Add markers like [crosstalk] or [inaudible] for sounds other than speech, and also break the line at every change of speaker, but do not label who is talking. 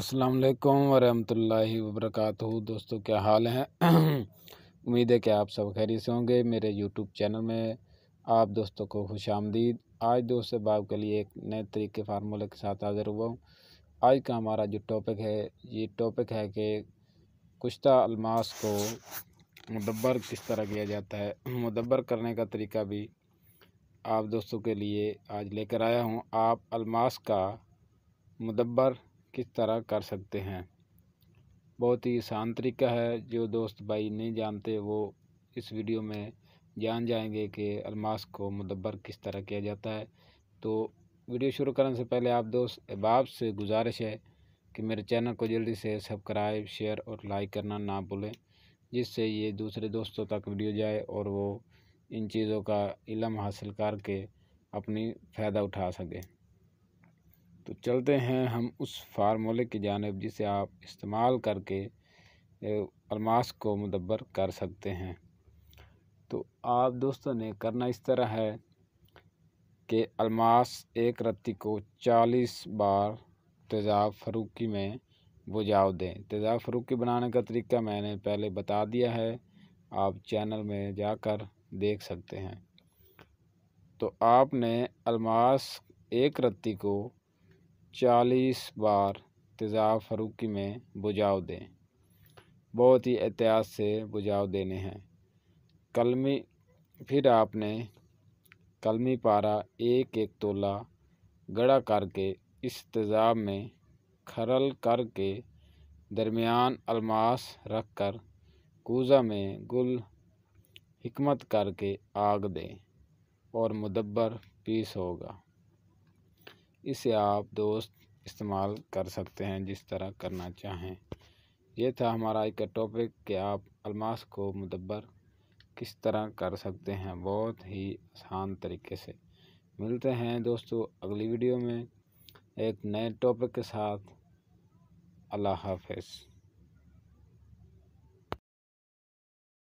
अस्सलाम वालेकुम वरहमतुल्लाहि वबरकातुहू दोस्तों क्या हाल है [clears throat] उम्मीद है कि आप सब खैरियत से होंगे मेरे यूट्यूब चैनल में आप दोस्तों को खुश आमदीद आज दोस्त बाब के लिए एक नए तरीके फार्मूले के साथ हाज़िर हुआ हूँ आज का हमारा जो टॉपिक है ये टॉपिक है कि कुश्ता अलमास को मुदब्बर किस तरह किया जाता है [clears throat] मुदब्बर करने का तरीका भी आप दोस्तों के लिए आज लेकर आया हूँ आप अलमास का मुदब्बर किस तरह कर सकते हैं बहुत ही आसान तरीका है जो दोस्त भाई नहीं जानते वो इस वीडियो में जान जाएंगे कि अलमास को मुदबर किस तरह किया जाता है तो वीडियो शुरू करने से पहले आप दोस्त अहबाब से गुजारिश है कि मेरे चैनल को जल्दी से सब्सक्राइब शेयर और लाइक करना ना भूलें जिससे ये दूसरे दोस्तों तक वीडियो जाए और वो इन चीज़ों का इलम हासिल करके अपनी फ़ायदा उठा सकें तो चलते हैं हम उस फार्मूले की जानब जिसे आप इस्तेमाल करके अलमास को मदबर कर सकते हैं तो आप दोस्तों ने करना इस तरह है कि अलमास एक रत्ती को चालीस बार तेज़ाब फरूकी में बुझाव दें तेज़ाब फरूकी बनाने का तरीका मैंने पहले बता दिया है आप चैनल में जाकर देख सकते हैं तो आपने अलमास एक रत्ती को चालीस बार तेज़ाब फरूकी में बुझाव दें बहुत ही एहतियात से बुझाव देने हैं कलमी फिर आपने कलमी पारा एक एक तोला गड़ा करके इस तेज़ाब में खरल करके दरमियान अलमास रख कर कूज़ा में गुल हिकमत करके आग दें और मुदब्बर पीस होगा इसे आप दोस्त इस्तेमाल कर सकते हैं जिस तरह करना चाहें यह था हमारा एक टॉपिक कि आप अलमास को मुदबर किस तरह कर सकते हैं बहुत ही आसान तरीके से मिलते हैं दोस्तों अगली वीडियो में एक नए टॉपिक के साथ अल्लाह हाफिज़